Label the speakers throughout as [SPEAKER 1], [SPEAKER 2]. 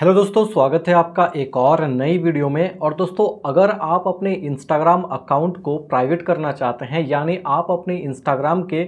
[SPEAKER 1] hello दोस्तों स्वागत है आपका एक और नई वीडियो में और दोस्तों अगर आप अपने इंस्टाग्राम अकाउंट को प्राइवेट करना चाहते हैं यानी आप अपने इंस्टाग्राम के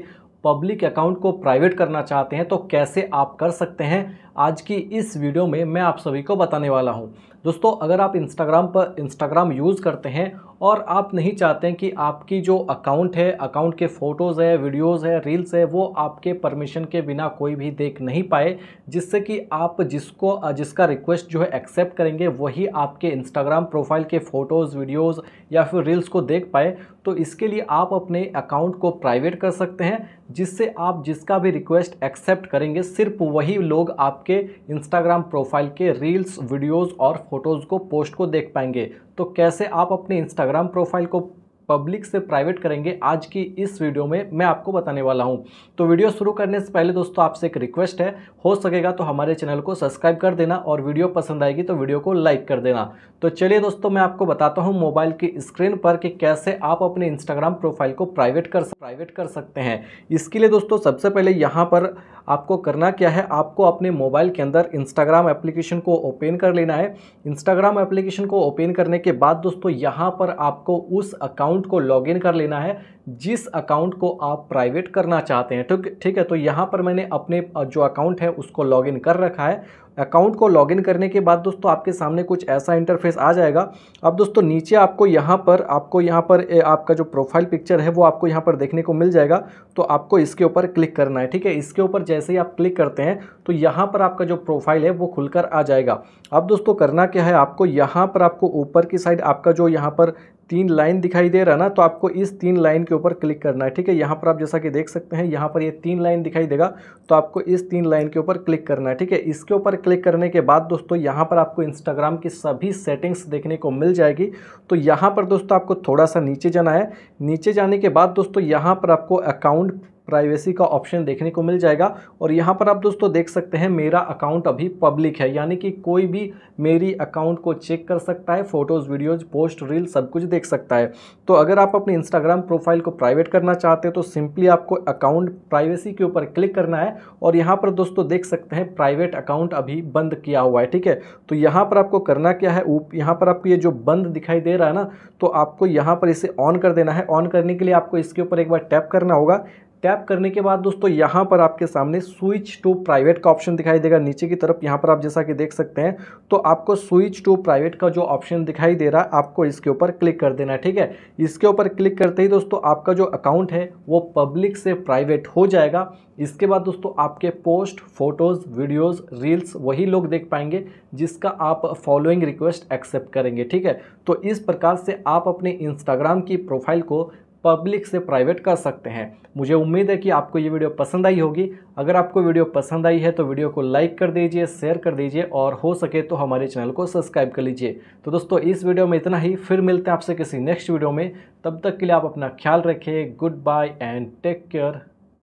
[SPEAKER 1] पब्लिक अकाउंट को प्राइवेट करना चाहते हैं तो कैसे आप कर सकते हैं आज की इस वीडियो में मैं आप सभी को बताने वाला हूँ दोस्तों अगर आप इंस्टाग्राम पर इंस्टाग्राम यूज़ करते हैं और आप नहीं चाहते हैं कि आपकी जो अकाउंट है अकाउंट के फ़ोटोज़ है वीडियोज़ है रील्स है वो आपके परमिशन के बिना कोई भी देख नहीं पाए जिससे कि आप जिसको जिसका रिक्वेस्ट जो है एक्सेप्ट करेंगे वही आपके इंस्टाग्राम प्रोफाइल के फ़ोटोज़ वीडियोज़ या फिर रील्स को देख पाए तो इसके लिए आप अपने अकाउंट को प्राइवेट कर सकते हैं जिससे आप जिसका भी रिक्वेस्ट एक्सेप्ट करेंगे सिर्फ वही लोग आप आपके इंस्टाग्राम प्रोफाइल के रील्स वीडियोस और फोटोज़ को पोस्ट को देख पाएंगे तो कैसे आप अपने इंस्टाग्राम प्रोफाइल को पब्लिक से प्राइवेट करेंगे आज की इस वीडियो में मैं आपको बताने वाला हूँ तो वीडियो शुरू करने से पहले दोस्तों आपसे एक रिक्वेस्ट है हो सकेगा तो हमारे चैनल को सब्सक्राइब कर देना और वीडियो पसंद आएगी तो वीडियो को लाइक कर देना तो चलिए दोस्तों मैं आपको बताता हूँ मोबाइल की स्क्रीन पर कि कैसे आप अपने इंस्टाग्राम प्रोफाइल को प्राइवेट कर प्राइवेट कर सकते हैं इसके लिए दोस्तों सबसे पहले यहाँ पर आपको करना क्या है आपको अपने मोबाइल के अंदर इंस्टाग्राम एप्लीकेशन को ओपन कर लेना है इंस्टाग्राम एप्लीकेशन को ओपन करने के बाद दोस्तों यहाँ पर आपको उस अकाउंट अकाउंट को लॉगिन कर लेना है जिस अकाउंट को आप प्राइवेट करना चाहते हैं ठीक ठीक है तो यहाँ पर मैंने अपने जो अकाउंट है उसको लॉगिन कर रखा है अकाउंट को लॉगिन करने के बाद दोस्तों आपके सामने कुछ ऐसा इंटरफेस आ जाएगा अब दोस्तों नीचे आपको यहाँ पर आपको यहाँ पर आपका जो प्रोफाइल पिक्चर है वो आपको यहाँ पर देखने को मिल जाएगा तो आपको इसके ऊपर क्लिक करना है ठीक है इसके ऊपर जैसे ही आप क्लिक करते हैं तो यहाँ पर आपका जो प्रोफाइल है वो खुलकर आ जाएगा अब दोस्तों करना क्या है आपको यहाँ पर आपको ऊपर की साइड आपका जो यहाँ पर तीन लाइन दिखाई दे रहा ना तो आपको इस तीन लाइन के ऊपर क्लिक करना है ठीक है यहाँ पर आप जैसा कि देख सकते हैं यहाँ पर ये तीन लाइन दिखाई देगा तो आपको इस तीन लाइन के ऊपर क्लिक करना है ठीक है इसके ऊपर क्लिक करने के बाद दोस्तों यहाँ पर आपको इंस्टाग्राम की सभी सेटिंग्स देखने को मिल जाएगी तो यहाँ पर दोस्तों आपको थोड़ा सा नीचे जाना है नीचे जाने के बाद दोस्तों यहाँ पर आपको अकाउंट प्राइवेसी का ऑप्शन देखने को मिल जाएगा और यहाँ पर आप दोस्तों देख सकते हैं मेरा अकाउंट अभी पब्लिक है यानी कि कोई भी मेरी अकाउंट को चेक कर सकता है फ़ोटोज़ वीडियोज़ पोस्ट रील सब कुछ देख सकता है तो अगर आप अपने इंस्टाग्राम प्रोफाइल को प्राइवेट करना चाहते हैं तो सिंपली आपको अकाउंट प्राइवेसी के ऊपर क्लिक करना है और यहाँ पर दोस्तों देख सकते हैं प्राइवेट अकाउंट अभी बंद किया हुआ है ठीक है तो यहाँ पर आपको करना क्या है यहाँ पर आपको ये जो बंद दिखाई दे रहा है ना तो आपको यहाँ पर इसे ऑन कर देना है ऑन करने के लिए आपको इसके ऊपर एक बार टैप करना होगा टैप करने के बाद दोस्तों यहाँ पर आपके सामने स्विच टू प्राइवेट का ऑप्शन दिखाई देगा नीचे की तरफ यहाँ पर आप जैसा कि देख सकते हैं तो आपको स्विच टू प्राइवेट का जो ऑप्शन दिखाई दे रहा है आपको इसके ऊपर क्लिक कर देना ठीक है इसके ऊपर क्लिक करते ही दोस्तों आपका जो अकाउंट है वो पब्लिक से प्राइवेट हो जाएगा इसके बाद दोस्तों आपके पोस्ट फोटोज़ वीडियोज़ रील्स वही लोग देख पाएंगे जिसका आप फॉलोइंग रिक्वेस्ट एक्सेप्ट करेंगे ठीक है तो इस प्रकार से आप अपने इंस्टाग्राम की प्रोफाइल को पब्लिक से प्राइवेट कर सकते हैं मुझे उम्मीद है कि आपको ये वीडियो पसंद आई होगी अगर आपको वीडियो पसंद आई है तो वीडियो को लाइक कर दीजिए शेयर कर दीजिए और हो सके तो हमारे चैनल को सब्सक्राइब कर लीजिए तो दोस्तों इस वीडियो में इतना ही फिर मिलते हैं आपसे किसी नेक्स्ट वीडियो में तब तक के लिए आप अपना ख्याल रखें goodbye and take care